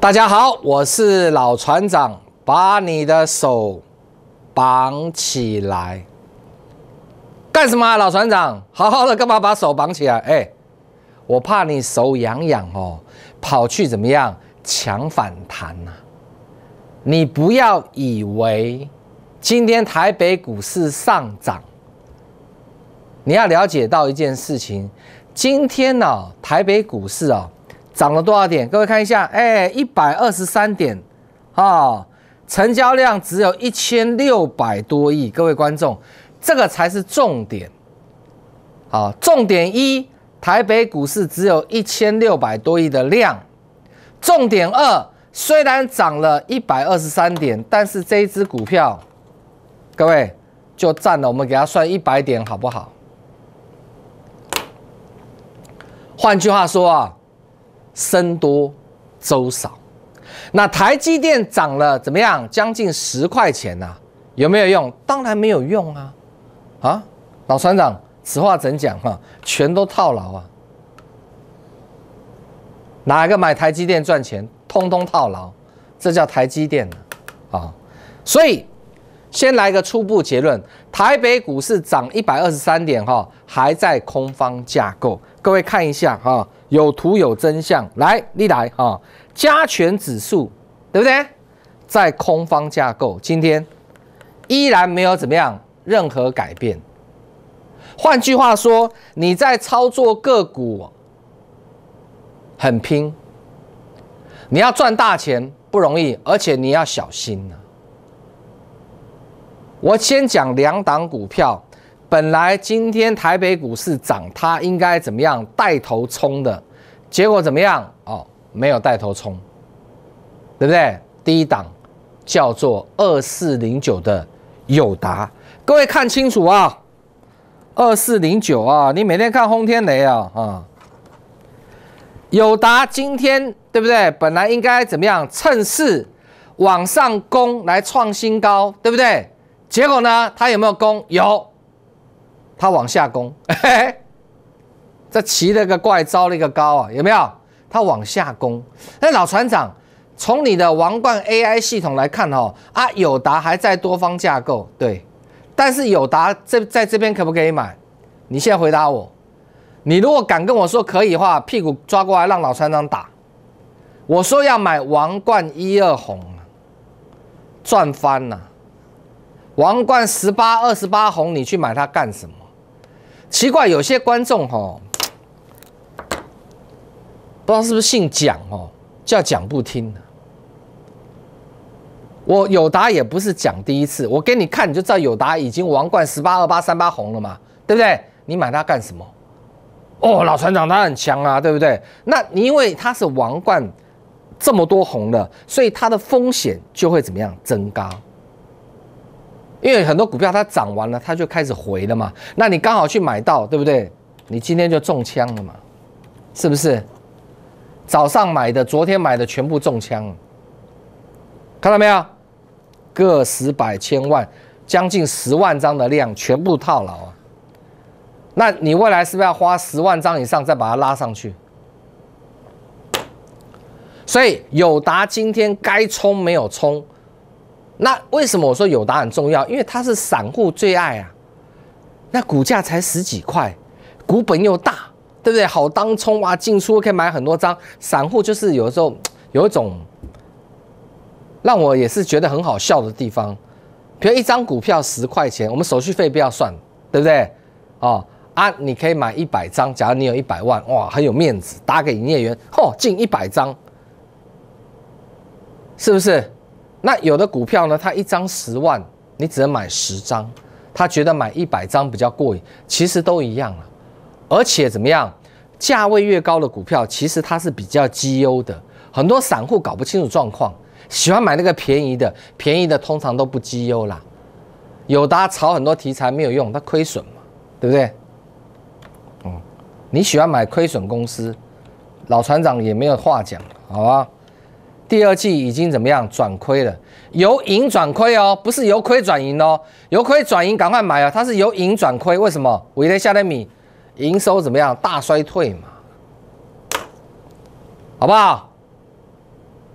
大家好，我是老船长。把你的手绑起来，干什么啊，老船长？好好的，干嘛把手绑起来？哎，我怕你手痒痒哦，跑去怎么样？抢反弹呐？你不要以为今天台北股市上涨，你要了解到一件事情，今天呢，台北股市啊。涨了多少点？各位看一下，哎，一百二十三点，啊，成交量只有一千六百多亿。各位观众，这个才是重点。好，重点一，台北股市只有一千六百多亿的量。重点二，虽然涨了一百二十三点，但是这一只股票，各位就占了。我们给它算一百点，好不好？换句话说啊。僧多，粥少。那台积电涨了怎么样？将近十块钱呢？有没有用？当然没有用啊！啊，老船长，此话怎讲哈？全都套牢啊！哪个买台积电赚钱，通通套牢，这叫台积电啊，所以。先来个初步结论，台北股市涨一百二十三点，哈，还在空方架构。各位看一下，哈，有图有真相。来，你来，哈，加权指数，对不对？在空方架构，今天依然没有怎么样任何改变。换句话说，你在操作个股，很拼，你要赚大钱不容易，而且你要小心呢。我先讲两档股票，本来今天台北股市涨，它应该怎么样带头冲的结果怎么样？哦，没有带头冲，对不对？第一档叫做二四零九的友达，各位看清楚啊，二四零九啊，你每天看轰天雷啊啊，友达今天对不对？本来应该怎么样趁势往上攻来创新高，对不对？结果呢？他有没有攻？有，他往下攻。这骑了个怪，招了一个高啊，有没有？他往下攻。那老船长，从你的王冠 AI 系统来看哦，啊，友达还在多方架构对，但是友达这在这边可不可以买？你现在回答我。你如果敢跟我说可以的话，屁股抓过来让老船长打。我说要买王冠一二红，赚翻了。王冠十八二十八红，你去买它干什么？奇怪，有些观众哈，不知道是不是姓蒋哦，叫蒋不听我友达也不是讲第一次，我给你看你就知道友达已经王冠十八二八三八红了嘛，对不对？你买它干什么？哦，老船长他很强啊，对不对？那你因为他是王冠这么多红了，所以它的风险就会怎么样增高？因为很多股票它涨完了，它就开始回了嘛。那你刚好去买到，对不对？你今天就中枪了嘛，是不是？早上买的，昨天买的全部中枪，看到没有？个十百千万，将近十万张的量全部套牢啊。那你未来是不是要花十万张以上再把它拉上去？所以友达今天该冲没有冲。那为什么我说有达很重要？因为它是散户最爱啊，那股价才十几块，股本又大，对不对？好当冲啊，进出可以买很多张。散户就是有时候有一种让我也是觉得很好笑的地方，比如一张股票十块钱，我们手续费不要算，对不对？哦啊，你可以买一百张，假如你有一百万，哇，很有面子，打给营业员，嚯，进一百张，是不是？那有的股票呢，它一张十万，你只能买十张，他觉得买一百张比较过瘾，其实都一样了。而且怎么样，价位越高的股票，其实它是比较绩优的。很多散户搞不清楚状况，喜欢买那个便宜的，便宜的通常都不绩优啦。有大家炒很多题材没有用，它亏损嘛，对不对？嗯，你喜欢买亏损公司，老船长也没有话讲，好吧？第二季已经怎么样转亏了？由盈转亏哦，不是由亏转盈哦，由亏转盈赶快买啊！它是由盈转亏，为什么？一天、下天米营收怎么样？大衰退嘛，好不好？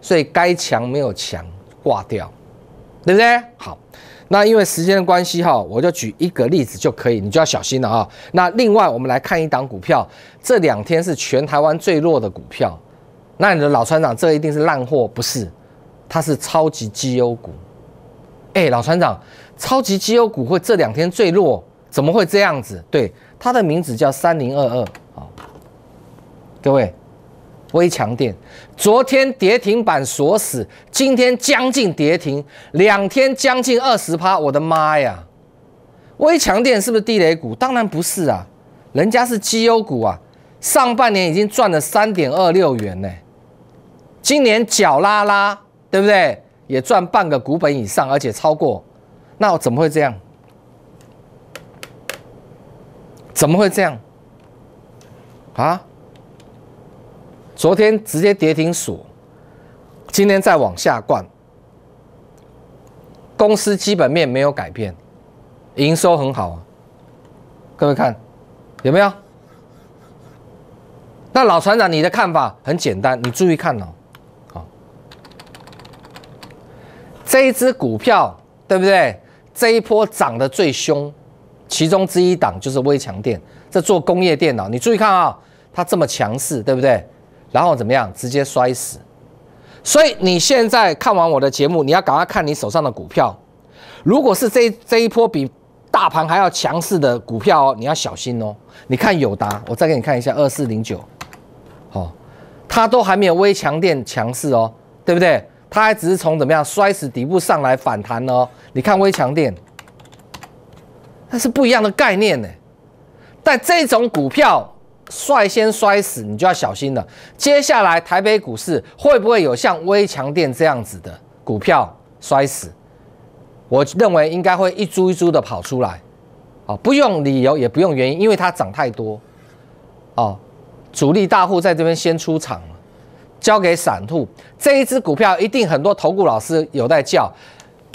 所以该强没有强，挂掉，对不对？好，那因为时间的关系哈，我就举一个例子就可以，你就要小心了啊。那另外我们来看一档股票，这两天是全台湾最弱的股票。那你的老船长，这一定是烂货，不是？它是超级绩优股。哎，老船长，超级绩优股会这两天最弱，怎么会这样子？对，它的名字叫三零二二。啊。各位，微强电，昨天跌停板锁死，今天将近跌停，两天将近二十趴，我的妈呀！微强电是不是地雷股？当然不是啊，人家是绩优股啊，上半年已经赚了三点二六元呢。今年脚拉拉，对不对？也赚半个股本以上，而且超过，那我怎么会这样？怎么会这样？啊！昨天直接跌停锁，今天再往下灌，公司基本面没有改变，营收很好啊。各位看，有没有？那老船长，你的看法很简单，你注意看哦。这一只股票对不对？这一波涨得最凶，其中之一档就是微强电。这做工业电脑，你注意看啊，它这么强势，对不对？然后怎么样，直接摔死。所以你现在看完我的节目，你要赶快看你手上的股票。如果是这这一波比大盘还要强势的股票哦，你要小心哦。你看友达，我再给你看一下二四零九，好，它都还没有微强电强势哦，对不对？它还只是从怎么样摔死底部上来反弹哦，你看微强电，那是不一样的概念呢。但这种股票率先摔死，你就要小心了。接下来台北股市会不会有像微强电这样子的股票摔死？我认为应该会一株一株的跑出来，啊，不用理由也不用原因，因为它涨太多，啊，主力大户在这边先出场了。交给散户这一只股票，一定很多投顾老师有在叫，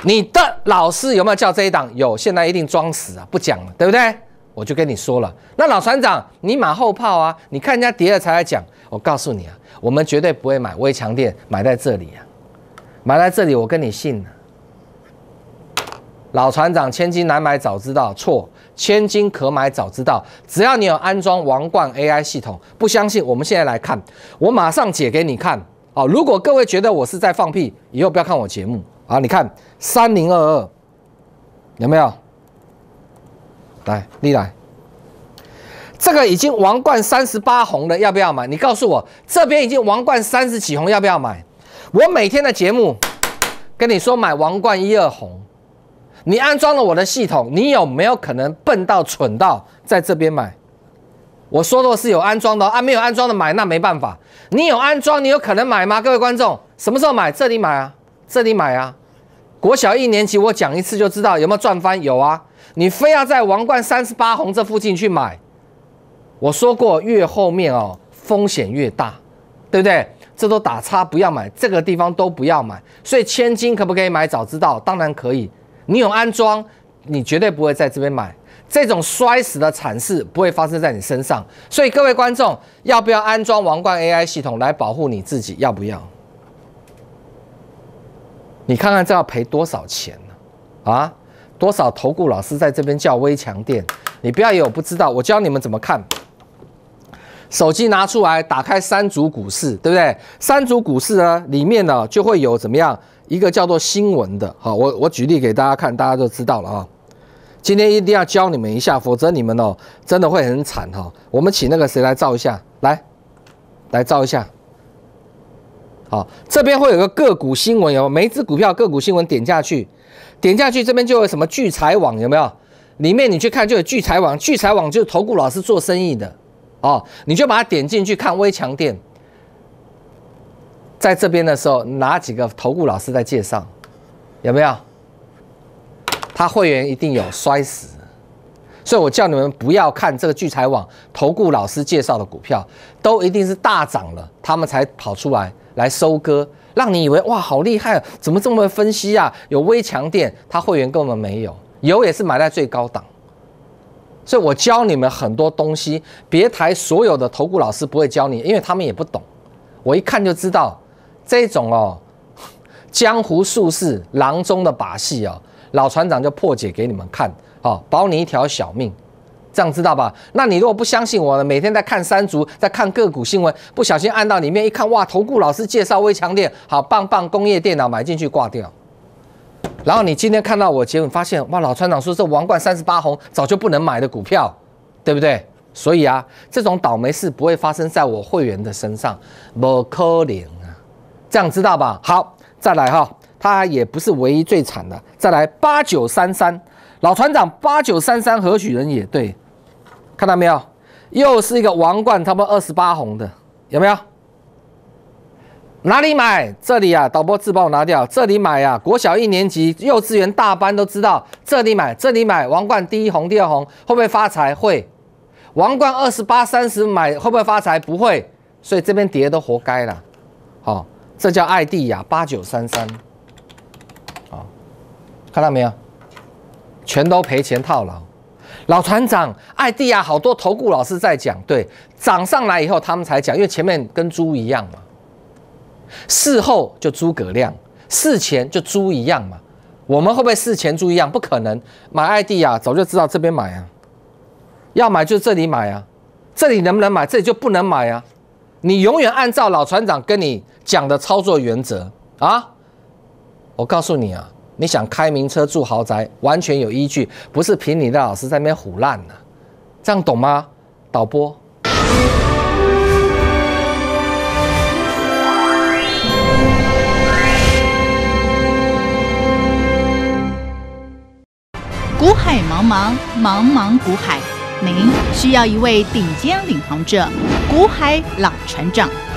你的老师有没有叫这一档？有，现在一定装死啊，不讲了，对不对？我就跟你说了，那老船长，你马后炮啊！你看人家跌了才来讲。我告诉你啊，我们绝对不会买微强电，买在这里啊，买在这里，我跟你信了。老船长，千金难买，早知道错。千金可买早知道，只要你有安装王冠 AI 系统，不相信？我们现在来看，我马上解给你看啊！如果各位觉得我是在放屁，以后不要看我节目啊！你看三零二二有没有？来，立来，这个已经王冠三十八红了，要不要买？你告诉我，这边已经王冠三十几红，要不要买？我每天的节目跟你说买王冠一二红。你安装了我的系统，你有没有可能笨到蠢到在这边买？我说的是有安装的啊，没有安装的买那没办法。你有安装，你有可能买吗？各位观众，什么时候买？这里买啊，这里买啊。国小一年级我讲一次就知道有没有赚翻，有啊。你非要在王冠三十八红这附近去买，我说过越后面哦风险越大，对不对？这都打叉不要买，这个地方都不要买。所以千金可不可以买？早知道当然可以。你有安装，你绝对不会在这边买这种摔死的惨事不会发生在你身上。所以各位观众，要不要安装王冠 AI 系统来保护你自己？要不要？你看看这要赔多少钱呢？啊，多少投顾老师在这边叫微强电？你不要以为我不知道，我教你们怎么看。手机拿出来，打开三组股市，对不对？三组股市呢，里面呢就会有怎么样？一个叫做新闻的，好，我我举例给大家看，大家就知道了啊。今天一定要教你们一下，否则你们哦真的会很惨哈。我们请那个谁来照一下，来来照一下。好，这边会有个个股新闻，有每只股票个股新闻点下去，点下去，这边就有什么聚财网有没有？里面你去看就有聚财网，聚财网就是投顾老师做生意的哦，你就把它点进去看微强电。在这边的时候，哪几个投顾老师在介绍？有没有？他会员一定有摔死，所以我叫你们不要看这个聚财网投顾老师介绍的股票，都一定是大涨了，他们才跑出来来收割，让你以为哇好厉害啊，怎么这么会分析啊？有微强电，他会员根本没有，有也是买在最高档。所以我教你们很多东西，别台所有的投顾老师不会教你，因为他们也不懂。我一看就知道。这种哦，江湖术士、郎中的把戏哦，老船长就破解给你们看，好保你一条小命，这样知道吧？那你如果不相信我呢？每天在看三足，在看个股新闻，不小心按到里面一看，哇！投顾老师介绍微强电，好棒棒，工业电脑买进去挂掉。然后你今天看到我结果，发现哇，老船长说这王冠三十八红早就不能买的股票，对不对？所以啊，这种倒霉事不会发生在我会员的身上，不可能。这样知道吧？好，再来哈，它也不是唯一最惨的。再来八九三三，老船长八九三三何许人也？对，看到没有？又是一个王冠，差不多二十八红的，有没有？哪里买？这里啊，导播自爆拿掉。这里买啊，国小一年级、幼稚园大班都知道。这里买，这里买，王冠第一红、第二红，会不会发财？会。王冠二十八、三十买会不会发财？不会。所以这边跌都活该了，好。这叫艾地亚八九三三，啊，看到没有？全都赔钱套牢。老船长，艾地亚好多投顾老师在讲，对，涨上来以后他们才讲，因为前面跟猪一样嘛。事后就诸葛亮，事前就猪一样嘛。我们会不会事前猪一样？不可能，买艾地亚早就知道这边买啊，要买就这里买啊，这里能不能买？这里就不能买啊。你永远按照老船长跟你。讲的操作原则啊！我告诉你啊，你想开名车住豪宅，完全有依据，不是凭你的老师在那边胡烂呢。这样懂吗，导播？古海茫茫，茫茫古海，您需要一位顶尖领航者，古海老船长。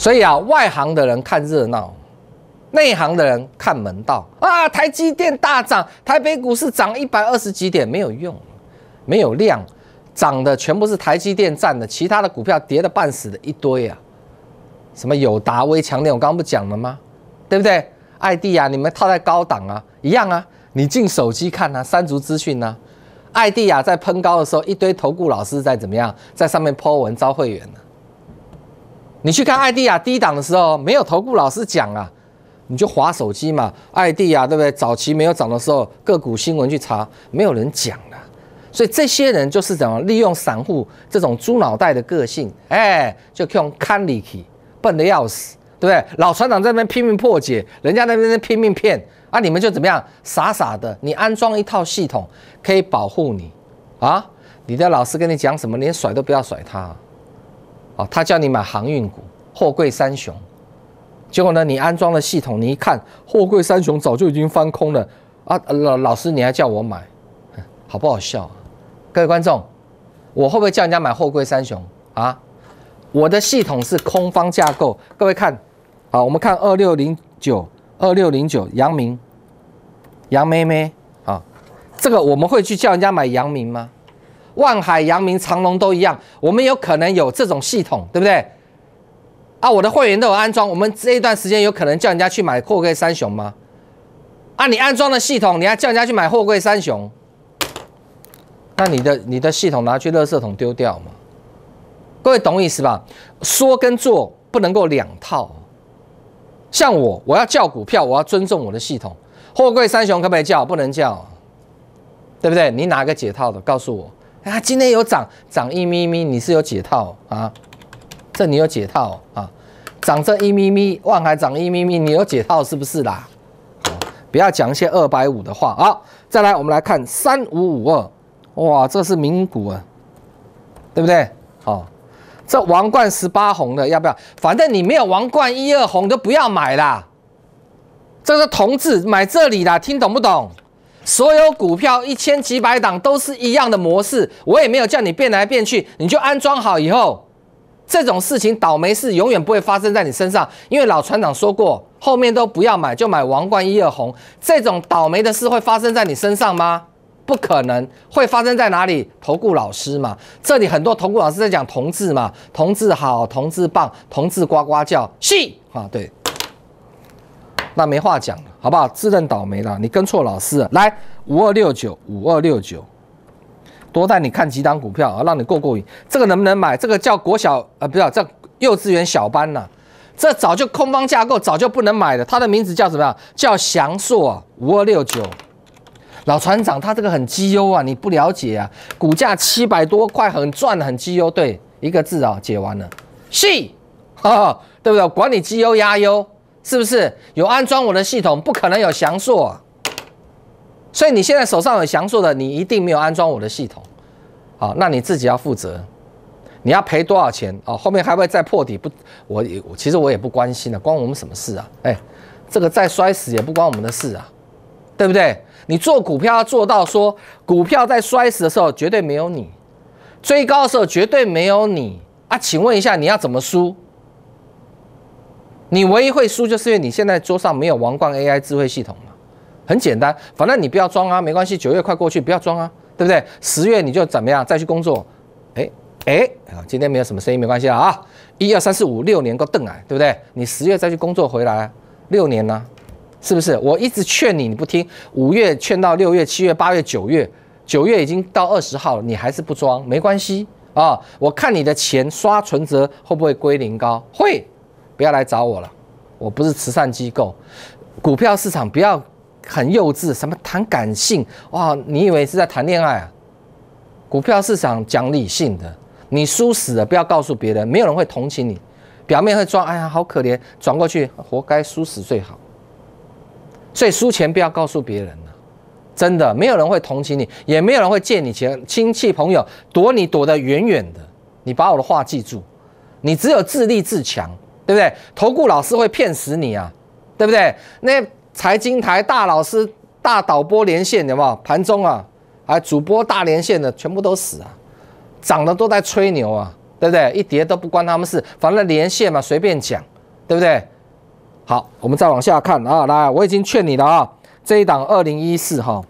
所以啊，外行的人看热闹，内行的人看门道啊。台积电大涨，台北股市涨一百二十几点没有用，没有量，涨的全部是台积电占的，其他的股票跌的半死的一堆啊。什么友达微强点，我刚刚不讲了吗？对不对？艾迪亚，你们套在高档啊，一样啊。你进手机看啊，三足资讯啊，艾迪亚在喷高的时候，一堆投顾老师在怎么样，在上面泼文招会员呢？你去看 ID 亚低档的时候，没有投顾老师讲啊，你就划手机嘛，ID 亚对不对？早期没有涨的时候，个股新闻去查，没有人讲的，所以这些人就是怎么利用散户这种猪脑袋的个性，哎，就用看理器，笨的要死，对不对？老船长那边拼命破解，人家那边在拼命骗，啊，你们就怎么样，傻傻的，你安装一套系统可以保护你，啊，你的老师跟你讲什么，连甩都不要甩他。他叫你买航运股，货柜三雄，结果呢？你安装了系统，你一看货柜三雄早就已经翻空了啊！老老师，你还叫我买，好不好笑啊？各位观众，我会不会叫人家买货柜三雄啊？我的系统是空方架构，各位看好，我们看二六零九，二六零九，阳明，杨妹妹啊，这个我们会去叫人家买阳明吗？万海、阳明、长隆都一样，我们有可能有这种系统，对不对？啊，我的会员都有安装，我们这一段时间有可能叫人家去买货柜三雄吗？啊，你安装的系统，你还叫人家去买货柜三雄？那你的你的系统拿去垃圾桶丢掉吗？各位懂意思吧？说跟做不能够两套。像我，我要叫股票，我要尊重我的系统，货柜三雄可不可以叫？不能叫，对不对？你哪个解套的告诉我？啊，今天有涨，涨一咪咪，你是有解套啊？这你有解套啊？涨这一咪咪，万海涨一咪咪，你有解套是不是啦？不要讲一些二百五的话。啊！再来，我们来看三五五二，哇，这是名股啊，对不对？好，这王冠十八红的要不要？反正你没有王冠一二红都不要买啦。这个同志买这里啦，听懂不懂？所有股票一千几百档都是一样的模式，我也没有叫你变来变去，你就安装好以后，这种事情倒霉事永远不会发生在你身上，因为老船长说过，后面都不要买，就买王冠一二红，这种倒霉的事会发生在你身上吗？不可能，会发生在哪里？投顾老师嘛，这里很多投顾老师在讲同志嘛，同志好，同志棒，同志呱呱叫，是啊，对。那没话讲了，好不好？自认倒霉了，你跟错老师。来，五二六九，五二六九，多带你看几档股票，让你过过瘾。这个能不能买？这个叫国小，呃，不是叫幼稚园小班呐。这早就空方架构，早就不能买了。它的名字叫什么叫翔硕啊，五二六九。老船长，他这个很绩优啊，你不了解啊？股价七百多块，很赚，很绩优。对，一个字啊，解完了，是，哈哈，对不对？管你绩优压优。是不是有安装我的系统？不可能有翔硕，所以你现在手上有翔硕的，你一定没有安装我的系统，好，那你自己要负责，你要赔多少钱哦，后面还会再破底不？我也其实我也不关心了，关我们什么事啊？哎，这个再摔死也不关我们的事啊，对不对？你做股票要做到说，股票在摔死的时候绝对没有你，追高的时候绝对没有你啊？请问一下，你要怎么输？你唯一会输就是因为你现在桌上没有王冠 AI 智慧系统嘛。很简单，反正你不要装啊，没关系，九月快过去，不要装啊，对不对？十月你就怎么样再去工作，哎哎，今天没有什么声音，没关系了啊，一二三四五六年够瞪啊，对不对？你十月再去工作回来，六年呢，是不是？我一直劝你你不听，五月劝到六月、七月、八月、九月，九月已经到二十号了，你还是不装，没关系啊，我看你的钱刷存折会不会归零高，会。不要来找我了，我不是慈善机构。股票市场不要很幼稚，什么谈感性哇？你以为是在谈恋爱？啊？股票市场讲理性的，你输死了不要告诉别人，没有人会同情你。表面会装哎呀好可怜，转过去活该输死最好。所以输钱不要告诉别人了，真的没有人会同情你，也没有人会借你钱，亲戚朋友躲你躲得远远的。你把我的话记住，你只有自立自强。对不对？投顾老师会骗死你啊，对不对？那财经台大老师、大导播连线有没有？盘中啊，啊，主播大连线的全部都死啊，涨的都在吹牛啊，对不对？一跌都不关他们事，反正连线嘛，随便讲，对不对？好，我们再往下看啊，来，我已经劝你了啊，这一档二零一四哈，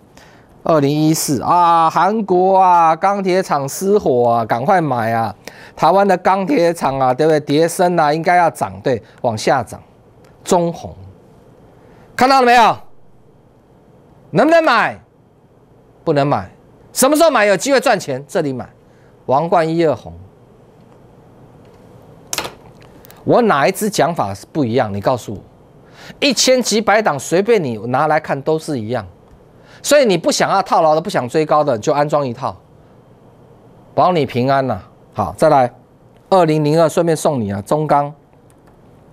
二零一四啊，韩国啊，钢铁厂失火啊，赶快买啊！台湾的钢铁厂啊，对不对？叠升啊，应该要涨，对，往下涨。中红，看到了没有？能不能买？不能买。什么时候买？有机会赚钱，这里买。王冠一二红。我哪一支讲法是不一样？你告诉我，一千几百档，随便你拿来看，都是一样。所以你不想要套牢的，不想追高的，就安装一套，保你平安呐。好，再来，二零零二，顺便送你啊，中钢，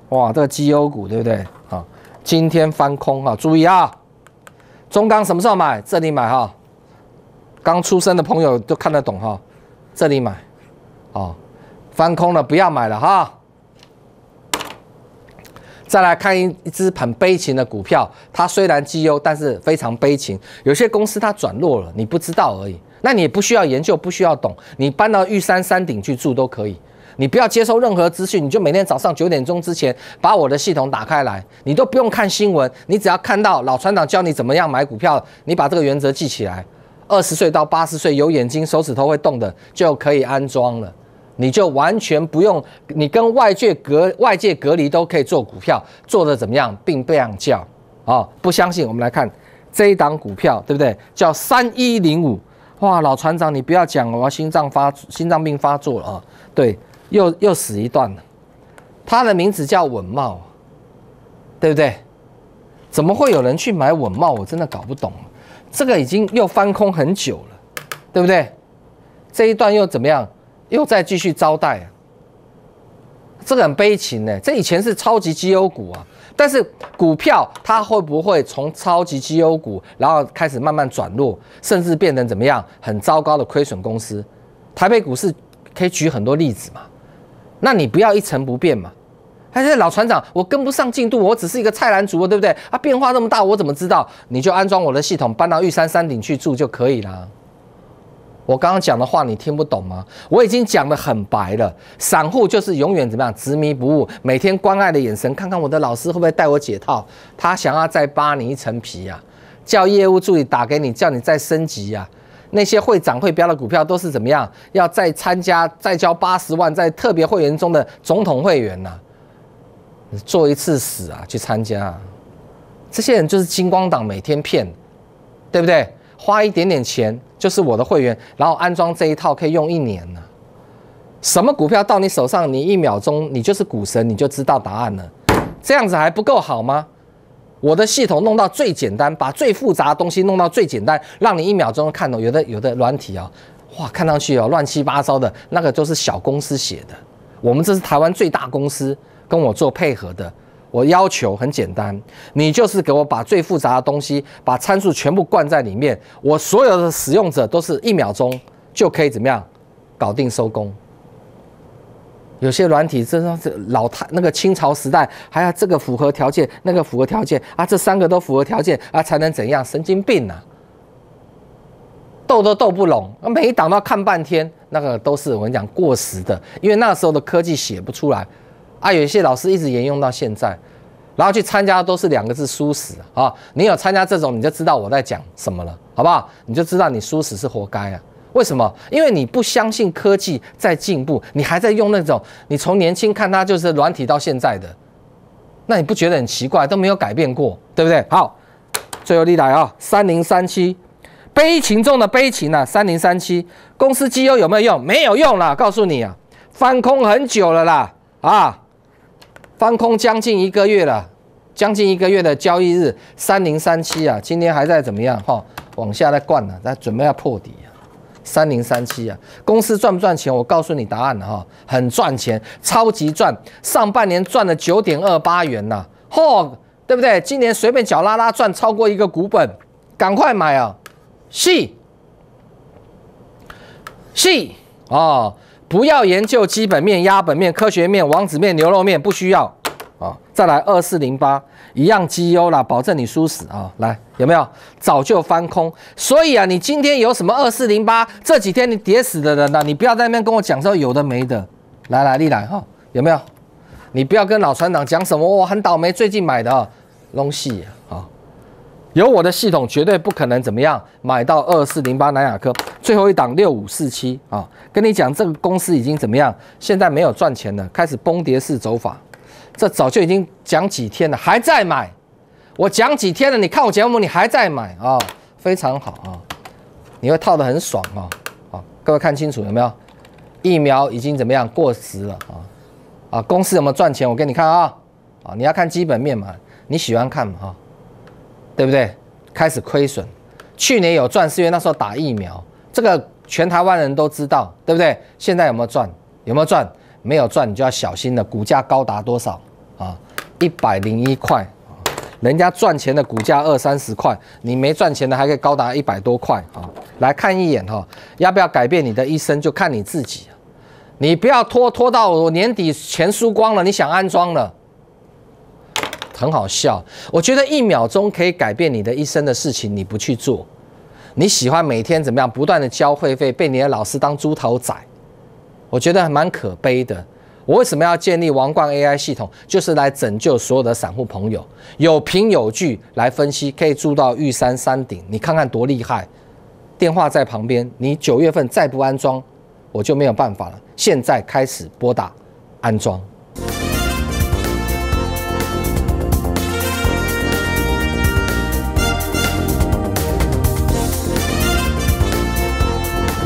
哇，这个绩优股对不对？好，今天翻空啊，注意啊，中钢什么时候买？这里买哈，刚出生的朋友都看得懂哈，这里买，哦，翻空了不要买了哈。再来看一一只很悲情的股票，它虽然绩优，但是非常悲情，有些公司它转弱了，你不知道而已。那你不需要研究，不需要懂，你搬到玉山山顶去住都可以。你不要接收任何资讯，你就每天早上九点钟之前把我的系统打开来，你都不用看新闻，你只要看到老船长教你怎么样买股票，你把这个原则记起来。二十岁到八十岁有眼睛手指头会动的就可以安装了，你就完全不用你跟外界隔外界隔离都可以做股票，做的怎么样并不样叫啊！不相信，我们来看这一档股票，对不对？叫三一零五。哇，老船长，你不要讲了啊！心脏发心脏病发作了啊！对，又又死一段了。他的名字叫稳茂，对不对？怎么会有人去买稳茂？我真的搞不懂。这个已经又翻空很久了，对不对？这一段又怎么样？又再继续招待。这个很悲情呢。这以前是超级绩优股啊。但是股票它会不会从超级绩优股，然后开始慢慢转弱，甚至变成怎么样很糟糕的亏损公司？台北股市可以举很多例子嘛？那你不要一成不变嘛？还是老船长，我跟不上进度，我只是一个菜篮子，对不对？啊，变化那么大，我怎么知道？你就安装我的系统，搬到玉山山顶去住就可以了。我刚刚讲的话你听不懂吗？我已经讲的很白了，散户就是永远怎么样执迷不悟，每天关爱的眼神，看看我的老师会不会带我解套，他想要再扒你一层皮啊，叫业务助理打给你，叫你再升级啊，那些会涨会飙的股票都是怎么样，要再参加再交八十万，在特别会员中的总统会员呐，做一次死啊，去参加，这些人就是金光党，每天骗，对不对？花一点点钱就是我的会员，然后安装这一套可以用一年呢。什么股票到你手上，你一秒钟你就是股神，你就知道答案了。这样子还不够好吗？我的系统弄到最简单，把最复杂的东西弄到最简单，让你一秒钟看懂。有的有的软体啊，哇，看上去哦乱七八糟的那个都是小公司写的，我们这是台湾最大公司跟我做配合的。我要求很简单，你就是给我把最复杂的东西，把参数全部灌在里面，我所有的使用者都是一秒钟就可以怎么样搞定收工。有些软体真的是老太那个清朝时代，还要这个符合条件，那个符合条件啊，这三个都符合条件啊才能怎样？神经病啊，斗都斗不拢，每一档都要看半天，那个都是我跟你讲过时的，因为那时候的科技写不出来。啊，有一些老师一直沿用到现在，然后去参加都是两个字“输死”啊！你有参加这种，你就知道我在讲什么了，好不好？你就知道你输死是活该啊！为什么？因为你不相信科技在进步，你还在用那种你从年轻看它就是软体到现在的，那你不觉得很奇怪？都没有改变过，对不对？好，最后来啊，三零三七悲情中的悲情啊，三零三七公司绩优有没有用？没有用啦，告诉你啊，翻空很久了啦，啊！翻空将近一个月了，将近一个月的交易日，三零三七啊，今天还在怎么样哈？往下在灌呢，在准备要破底啊，三零三七啊，公司赚不赚钱？我告诉你答案了哈，很赚钱，超级赚，上半年赚了九点二八元呐，嚯，对不对？今年随便脚拉拉赚超过一个股本，赶快买啊，系，系啊。不要研究基本面、压本面、科学面、王子面、牛肉面，不需要啊！再来二四零八，一样绩优啦，保证你输死啊！来，有没有？早就翻空，所以啊，你今天有什么二四零八？这几天你跌死的人呢？你不要在那边跟我讲说有的没的。来来，立来哈，有没有？你不要跟老船长讲什么我很倒霉，最近买的东西。有我的系统，绝对不可能怎么样买到二四零八南亚科最后一档六五四七啊！跟你讲，这个公司已经怎么样？现在没有赚钱了，开始崩跌式走法。这早就已经讲几天了，还在买。我讲几天了，你看我节目，你还在买啊？非常好啊！你会套得很爽啊！啊，各位看清楚有没有？疫苗已经怎么样过时了啊？啊，公司有没有赚钱？我给你看啊！啊，你要看基本面嘛？你喜欢看嘛？哈。对不对？开始亏损，去年有赚，是因为那时候打疫苗，这个全台湾人都知道，对不对？现在有没有赚？有没有赚？没有赚，你就要小心了。股价高达多少啊？一百零一块，人家赚钱的股价二三十块，你没赚钱的还可以高达一百多块啊！来看一眼哈，要不要改变你的一生就看你自己，你不要拖拖到我年底钱输光了，你想安装了。很好笑，我觉得一秒钟可以改变你的一生的事情，你不去做，你喜欢每天怎么样，不断的交会费，被你的老师当猪头仔，我觉得还蛮可悲的。我为什么要建立王冠 AI 系统，就是来拯救所有的散户朋友，有凭有据来分析，可以住到玉山山顶，你看看多厉害。电话在旁边，你九月份再不安装，我就没有办法了。现在开始拨打安装。